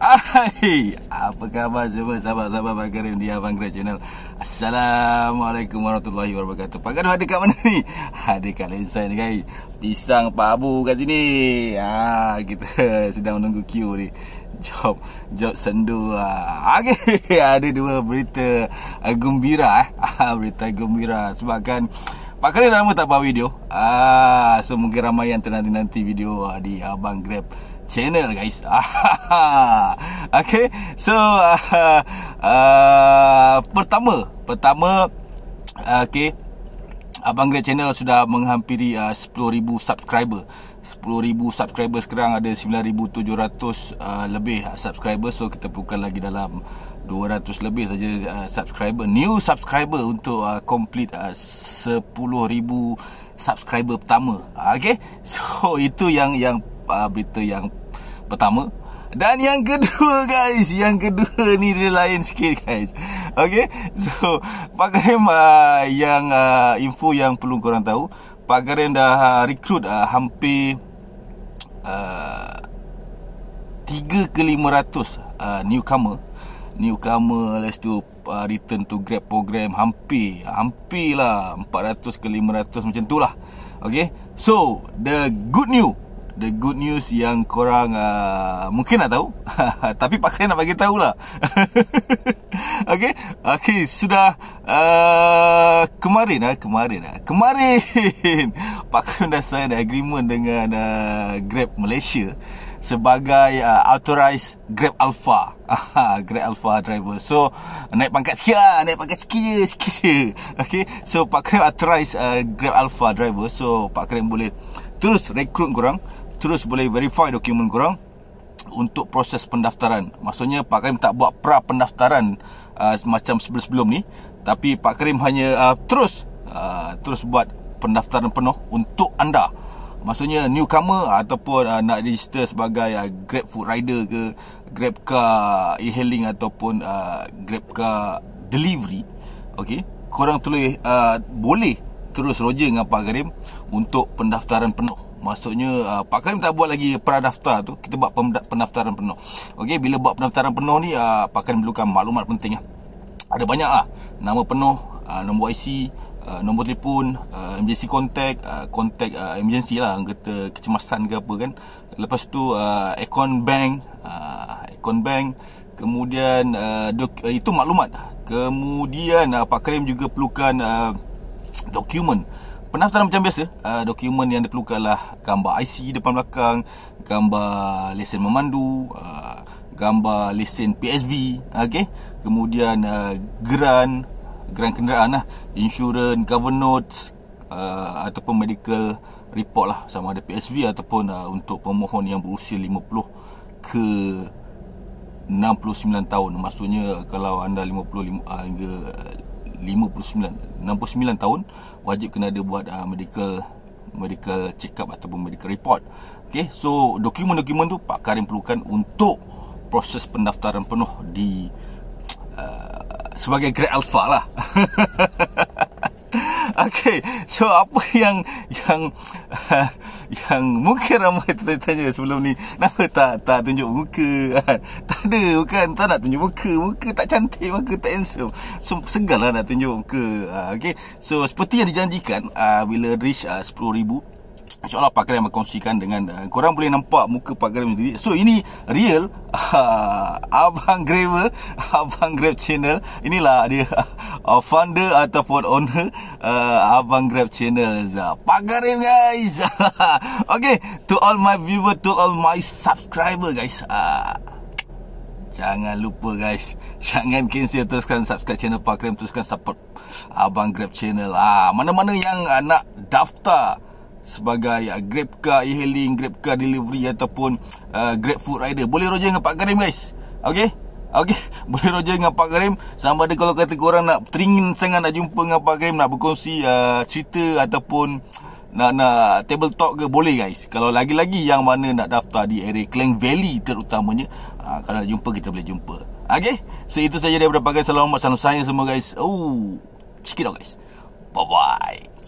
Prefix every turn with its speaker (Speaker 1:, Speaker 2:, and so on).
Speaker 1: Hai, apa khabar semua sahabat-sahabat Pak Karim di Abang Grab Channel Assalamualaikum warahmatullahi wabarakatuh Pak Karim ada kat mana ni? Ada kat lensai ni guys Pisang Pak Abu kat sini ha, Kita sedang menunggu queue ni Job, job sendu ha, Okay, ada dua berita gembira eh. Berita gembira sebabkan kan Pak kali lama tak buat video. Ah, so mungkin ramai yang nanti-nanti video ah, di Abang Grab channel guys. okay, so uh, uh, pertama, pertama, okay, Abang Great Channel sudah menghampiri uh, 10,000 subscriber 10,000 subscriber sekarang ada 9,700 uh, lebih uh, subscriber So kita perlukan lagi dalam 200 lebih saja uh, subscriber New subscriber untuk uh, complete uh, 10,000 subscriber pertama Okay So itu yang yang uh, berita yang pertama dan yang kedua guys Yang kedua ni dia lain sikit guys Okay So Pak Karim uh, Yang uh, info yang perlu korang tahu Pak Karim dah uh, recruit uh, hampir uh, 3 ke 500 uh, newcomer Newcomer Let's do uh, return to grab program Hampir Hampir lah empat ratus ke lima ratus macam tu lah Okay So The good news the good news yang korang uh, mungkin nak tahu tapi pak nak bagi tahu lah okey okey sudah uh, kemarin lah, uh, kemarin lah, uh, kemarin pak dah sign agreement dengan uh, Grab Malaysia sebagai uh, authorized Grab Alpha Grab Alpha driver so naik pangkat sikit lah naik pangkat sikit sikit okey so pak authorized uh, Grab Alpha driver so pak boleh terus rekrut korang terus boleh verify dokumen korang untuk proses pendaftaran. Maksudnya Pak Karim tak buat pra pendaftaran uh, macam sebelum-sebelum ni, tapi Pak Karim hanya uh, terus uh, terus buat pendaftaran penuh untuk anda. Maksudnya newcomer ataupun uh, nak register sebagai uh, Grab food rider ke Grab car e-hailing ataupun uh, Grab car delivery, okay? Korang boleh uh, boleh terus roja dengan Pak Karim untuk pendaftaran penuh. Maksudnya uh, Pak Kan tak buat lagi pradaftar tu Kita buat pendaftaran penuh Okey, bila buat pendaftaran penuh ni uh, Pak Kan perlukan maklumat penting lah. Ada banyak lah Nama penuh uh, Nombor IC uh, Nombor telefon uh, Emergency contact uh, Contact uh, emergency lah Kata kecemasan ke apa kan Lepas tu uh, Aircon bank uh, Aircon bank Kemudian uh, uh, Itu maklumat Kemudian uh, Pak Karim juga perlukan uh, Dokumen Dokumen pendaftaran macam biasa uh, dokumen yang diperlukanlah gambar IC depan belakang gambar lesen memandu uh, gambar lesen PSV okay? kemudian uh, geran geran kenderaan lah insurans cover notes uh, ataupun medical report lah sama ada PSV ataupun uh, untuk pemohon yang berusia 50 ke 69 tahun maksudnya kalau anda 50 uh, hingga 59 69 tahun wajib kena ada buat uh, medical medical check up ataupun medical report okey so dokumen-dokumen tu Pak Karim perlukan untuk proses pendaftaran penuh di uh, sebagai grade alpha lah okey so apa yang yang yang muka ramai tertanya sebelum ni kenapa tak tak tunjuk muka tak ada bukan tak nak tunjuk muka muka tak cantik muka tak handsome so segal nak tunjuk muka uh, okay. so seperti yang dijanjikan uh, bila reach ah, uh, 10,000 InsyaAllah Pak akan berkongsikan dengan uh, Korang boleh nampak muka Pak Graham sendiri So ini real uh, Abang Graver Abang Grab Channel Inilah dia uh, Founder ataupun owner uh, Abang Grab Channel uh, Pak Graham guys Okay To all my viewer To all my subscriber guys uh, Jangan lupa guys Jangan cancel Teruskan subscribe channel Pak Graham Teruskan support Abang Grab Channel uh, Mana-mana yang uh, nak daftar sebagai uh, grab car e-hailing grab car delivery ataupun uh, grab food rider boleh roja dengan Pak Karim guys Okay Okay Boleh roja dengan Pak Karim Sama ada kalau kata korang nak Teringin sangat nak jumpa dengan Pak Karim Nak berkongsi uh, cerita ataupun nak, nak table talk ke boleh guys Kalau lagi-lagi yang mana nak daftar di area Klang Valley terutamanya uh, Kalau nak jumpa kita boleh jumpa Okay So itu saja daripada Pak Karim Salam Salam sayang semua guys Oh Sikit guys Bye-bye